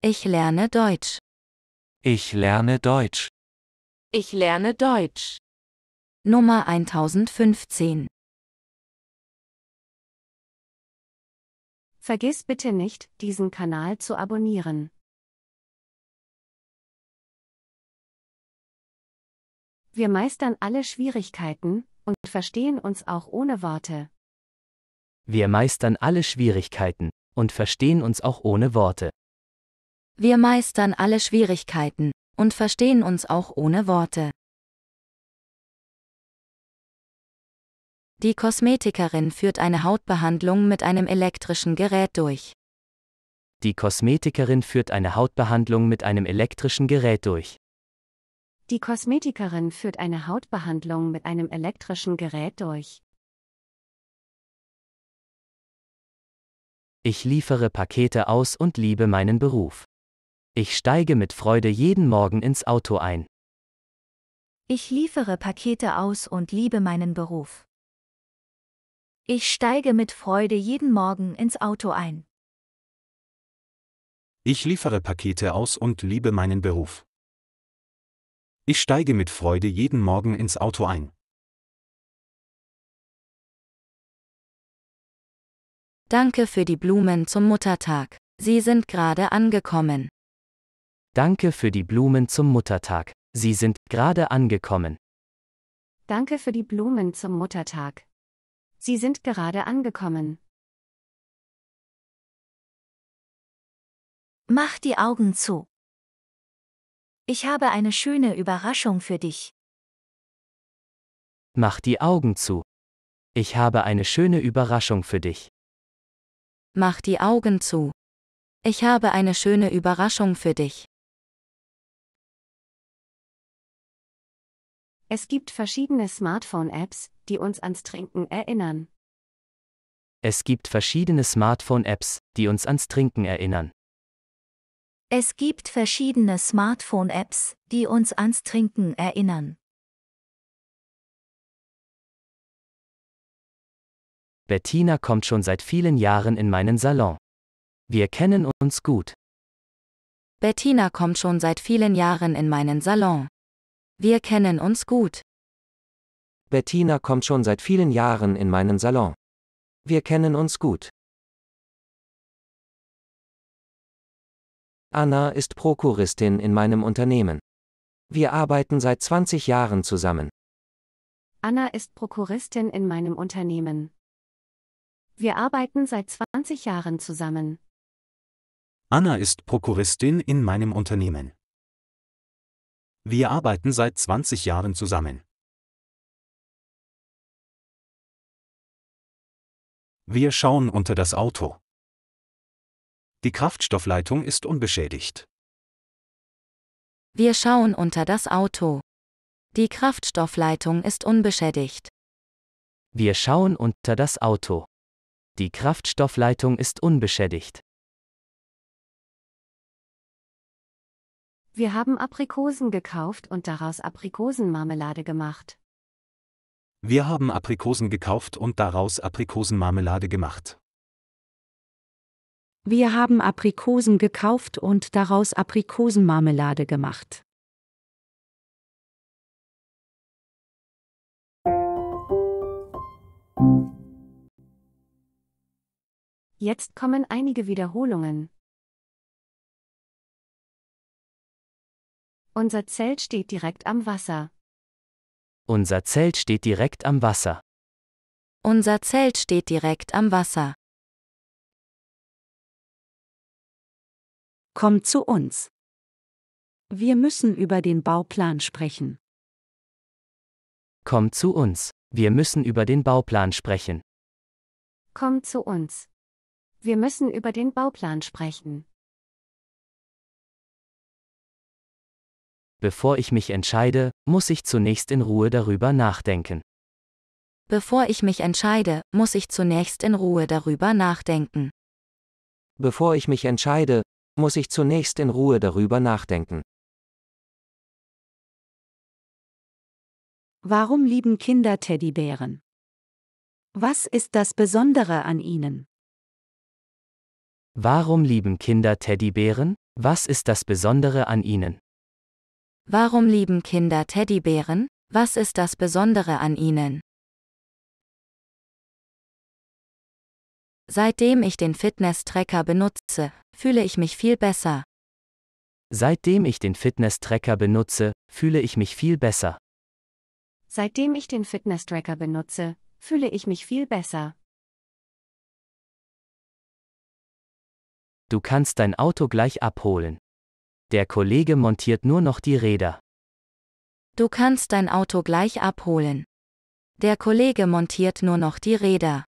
Ich lerne Deutsch. Ich lerne Deutsch. Ich lerne Deutsch. Nummer 1015. Vergiss bitte nicht, diesen Kanal zu abonnieren. Wir meistern alle Schwierigkeiten und verstehen uns auch ohne Worte. Wir meistern alle Schwierigkeiten und verstehen uns auch ohne Worte. Wir meistern alle Schwierigkeiten und verstehen uns auch ohne Worte. Die Kosmetikerin führt eine Hautbehandlung mit einem elektrischen Gerät durch. Die Kosmetikerin führt eine Hautbehandlung mit einem elektrischen Gerät durch. Die Kosmetikerin führt eine Hautbehandlung mit einem elektrischen Gerät durch. Ich liefere Pakete aus und liebe meinen Beruf. Ich steige mit Freude jeden Morgen ins Auto ein. Ich liefere Pakete aus und liebe meinen Beruf. Ich steige mit Freude jeden Morgen ins Auto ein. Ich liefere Pakete aus und liebe meinen Beruf. Ich steige mit Freude jeden Morgen ins Auto ein. Danke für die Blumen zum Muttertag. Sie sind gerade angekommen. Danke für die Blumen zum Muttertag. Sie sind gerade angekommen. Danke für die Blumen zum Muttertag. Sie sind gerade angekommen. Mach die Augen zu. Ich habe eine schöne Überraschung für dich. Mach die Augen zu. Ich habe eine schöne Überraschung für dich. Mach die Augen zu. Ich habe eine schöne Überraschung für dich. Es gibt verschiedene Smartphone-Apps, die uns ans Trinken erinnern. Es gibt verschiedene Smartphone-Apps, die uns ans Trinken erinnern. Es gibt verschiedene Smartphone-Apps, die uns ans Trinken erinnern. Bettina kommt schon seit vielen Jahren in meinen Salon. Wir kennen uns gut. Bettina kommt schon seit vielen Jahren in meinen Salon. Wir kennen uns gut. Bettina kommt schon seit vielen Jahren in meinen Salon. Wir kennen uns gut. Anna ist Prokuristin in meinem Unternehmen. Wir arbeiten seit 20 Jahren zusammen. Anna ist Prokuristin in meinem Unternehmen. Wir arbeiten seit 20 Jahren zusammen. Anna ist Prokuristin in meinem Unternehmen. Wir arbeiten seit 20 Jahren zusammen. Wir schauen unter das Auto. Die Kraftstoffleitung ist unbeschädigt. Wir schauen unter das Auto. Die Kraftstoffleitung ist unbeschädigt. Wir schauen unter das Auto. Die Kraftstoffleitung ist unbeschädigt. Wir haben Aprikosen gekauft und daraus Aprikosenmarmelade gemacht. Wir haben Aprikosen gekauft und daraus Aprikosenmarmelade gemacht. Wir haben Aprikosen gekauft und daraus Aprikosenmarmelade gemacht. Jetzt kommen einige Wiederholungen. Unser Zelt steht direkt am Wasser. Unser Zelt steht direkt am Wasser. Unser Zelt steht direkt am Wasser. Komm zu uns. Wir müssen über den Bauplan sprechen. Komm zu uns. Wir müssen über den Bauplan sprechen. Komm zu uns. Wir müssen über den Bauplan sprechen. Bevor ich mich entscheide, muss ich zunächst in Ruhe darüber nachdenken. Bevor ich mich entscheide, muss ich zunächst in Ruhe darüber nachdenken. Bevor ich mich entscheide, muss ich zunächst in Ruhe darüber nachdenken. Warum lieben Kinder Teddybären? Was ist das Besondere an ihnen? Warum lieben Kinder Teddybären? Was ist das Besondere an ihnen? Warum lieben Kinder Teddybären? Was ist das Besondere an ihnen? Seitdem ich den Fitness-Tracker benutze, fühle ich mich viel besser. Seitdem ich den Fitness-Tracker benutze, fühle ich mich viel besser. Seitdem ich den Fitness-Tracker benutze, fühle ich mich viel besser. Du kannst dein Auto gleich abholen. Der Kollege montiert nur noch die Räder. Du kannst dein Auto gleich abholen. Der Kollege montiert nur noch die Räder.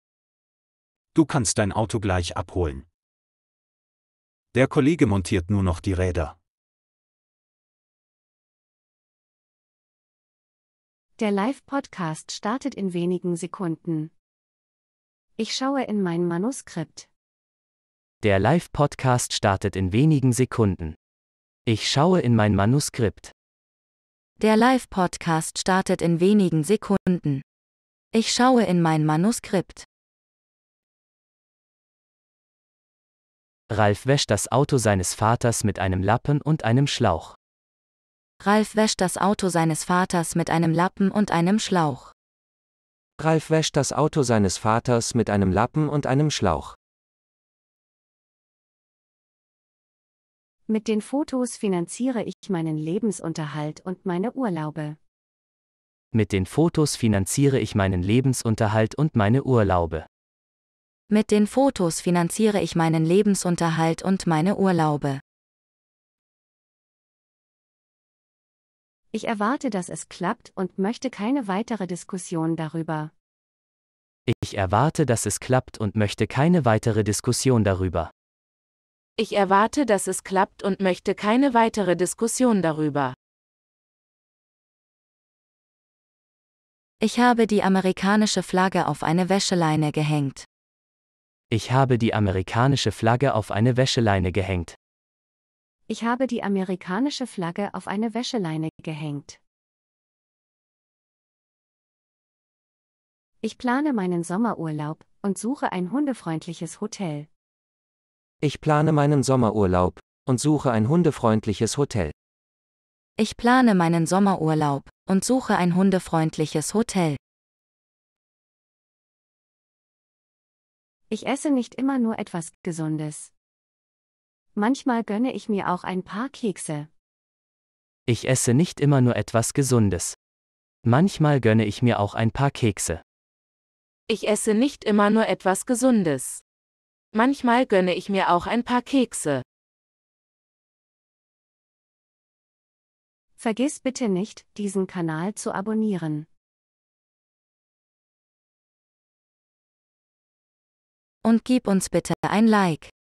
Du kannst dein Auto gleich abholen. Der Kollege montiert nur noch die Räder. Der Live-Podcast startet in wenigen Sekunden. Ich schaue in mein Manuskript. Der Live-Podcast startet in wenigen Sekunden. Ich schaue in mein Manuskript. Der Live-Podcast startet in wenigen Sekunden. Ich schaue in mein Manuskript. Ralf wäscht das Auto seines Vaters mit einem Lappen und einem Schlauch. Ralf wäscht das Auto seines Vaters mit einem Lappen und einem Schlauch. Ralf wäscht das Auto seines Vaters mit einem Lappen und einem Schlauch. Mit den Fotos finanziere ich meinen Lebensunterhalt und meine Urlaube. Mit den Fotos finanziere ich meinen Lebensunterhalt und meine Urlaube. Mit den Fotos finanziere ich meinen Lebensunterhalt und meine Urlaube. Ich erwarte, dass es klappt und möchte keine weitere Diskussion darüber. Ich erwarte, dass es klappt und möchte keine weitere Diskussion darüber. Ich erwarte, dass es klappt und möchte keine weitere Diskussion darüber. Ich habe die amerikanische Flagge auf eine Wäscheleine gehängt. Ich habe die amerikanische Flagge auf eine Wäscheleine gehängt. Ich habe die amerikanische Flagge auf eine Wäscheleine gehängt. Ich plane meinen Sommerurlaub und suche ein hundefreundliches Hotel. Ich plane meinen Sommerurlaub und suche ein hundefreundliches Hotel. Ich plane meinen Sommerurlaub und suche ein hundefreundliches Hotel. Ich esse nicht immer nur etwas Gesundes. Manchmal gönne ich mir auch ein paar Kekse. Ich esse nicht immer nur etwas Gesundes. Manchmal gönne ich mir auch ein paar Kekse. Ich esse nicht immer nur etwas Gesundes. Manchmal gönne ich mir auch ein paar Kekse. Vergiss bitte nicht, diesen Kanal zu abonnieren. Und gib uns bitte ein Like.